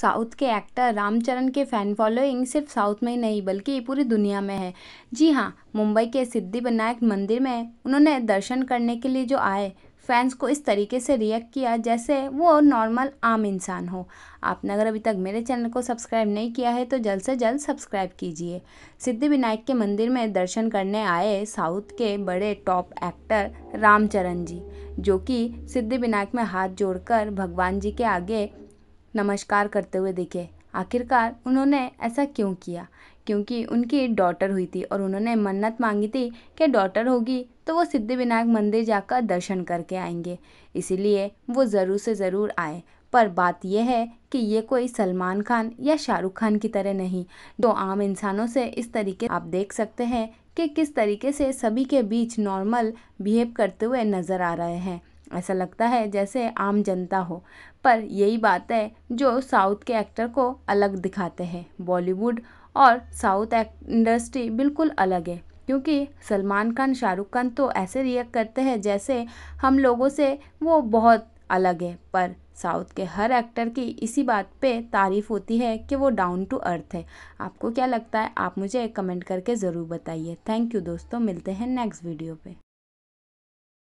south के actor Ramcharan के fan following सिर्फ साउथ में ही नहीं बल्कि पूरी दुनिया में है जी हाँ मुंबई के सिद्धि विनायक मंदिर में उन्होंने दर्शन करने के लिए जो आए फैंस को इस तरीके से रिएक्ट किया जैसे वो नॉर्मल आम इंसान हो आपने अगर अभी तक मेरे चैनल को सब्सक्राइब नहीं किया है तो जल्द से जल्द सब्सक्राइब कीजिए सिद्धि विनायक के मंदिर में दर्शन करने आए साउथ के बड़े टॉप एक्टर रामचरण जी जो कि सिद्धि विनायक में हाथ जोड़कर भगवान जी के आगे नमस्कार करते हुए देखे आखिरकार उन्होंने ऐसा क्यों किया क्योंकि उनकी डॉटर हुई थी और उन्होंने मन्नत मांगी थी कि डॉटर होगी तो वो सिद्धिविनायक मंदिर जाकर दर्शन करके आएंगे इसीलिए वो ज़रूर से ज़रूर आए पर बात यह है कि ये कोई सलमान खान या शाहरुख खान की तरह नहीं तो आम इंसानों से इस तरीके आप देख सकते हैं कि किस तरीके से सभी के बीच नॉर्मल बिहेव करते हुए नज़र आ रहे हैं ऐसा लगता है जैसे आम जनता हो पर यही बात है जो साउथ के एक्टर को अलग दिखाते हैं बॉलीवुड और साउथ इंडस्ट्री बिल्कुल अलग है क्योंकि सलमान खान शाहरुख खान तो ऐसे रिएक्ट करते हैं जैसे हम लोगों से वो बहुत अलग है पर साउथ के हर एक्टर की इसी बात पे तारीफ़ होती है कि वो डाउन टू अर्थ है आपको क्या लगता है आप मुझे कमेंट करके ज़रूर बताइए थैंक यू दोस्तों मिलते हैं नेक्स्ट वीडियो पे